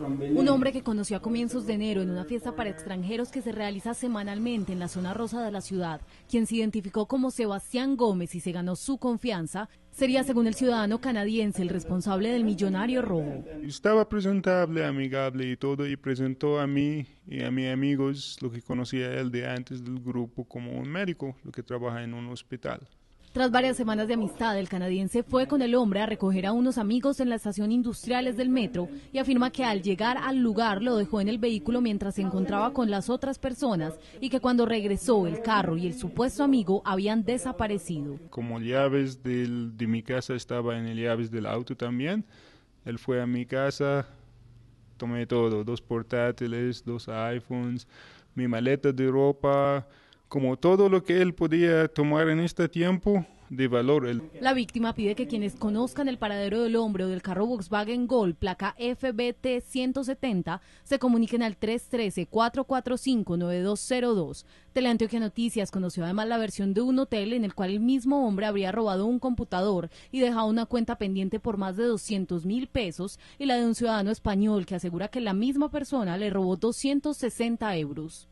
Un hombre que conoció a comienzos de enero en una fiesta para extranjeros que se realiza semanalmente en la zona rosa de la ciudad, quien se identificó como Sebastián Gómez y se ganó su confianza, sería, según el ciudadano canadiense, el responsable del millonario robo. Estaba presentable, amigable y todo, y presentó a mí y a mis amigos lo que conocía él de antes del grupo como un médico, lo que trabaja en un hospital. Tras varias semanas de amistad, el canadiense fue con el hombre a recoger a unos amigos en la estación Industriales del metro y afirma que al llegar al lugar lo dejó en el vehículo mientras se encontraba con las otras personas y que cuando regresó el carro y el supuesto amigo habían desaparecido. Como llaves de mi casa estaba en el llaves del auto también, él fue a mi casa, tomé todo, dos portátiles, dos iPhones, mi maleta de ropa, como todo lo que él podía tomar en este tiempo de valor. La víctima pide que quienes conozcan el paradero del hombre o del carro Volkswagen Gol, placa FBT 170, se comuniquen al 313-445-9202. Teleantioquia Noticias conoció además la versión de un hotel en el cual el mismo hombre habría robado un computador y dejado una cuenta pendiente por más de 200 mil pesos y la de un ciudadano español que asegura que la misma persona le robó 260 euros.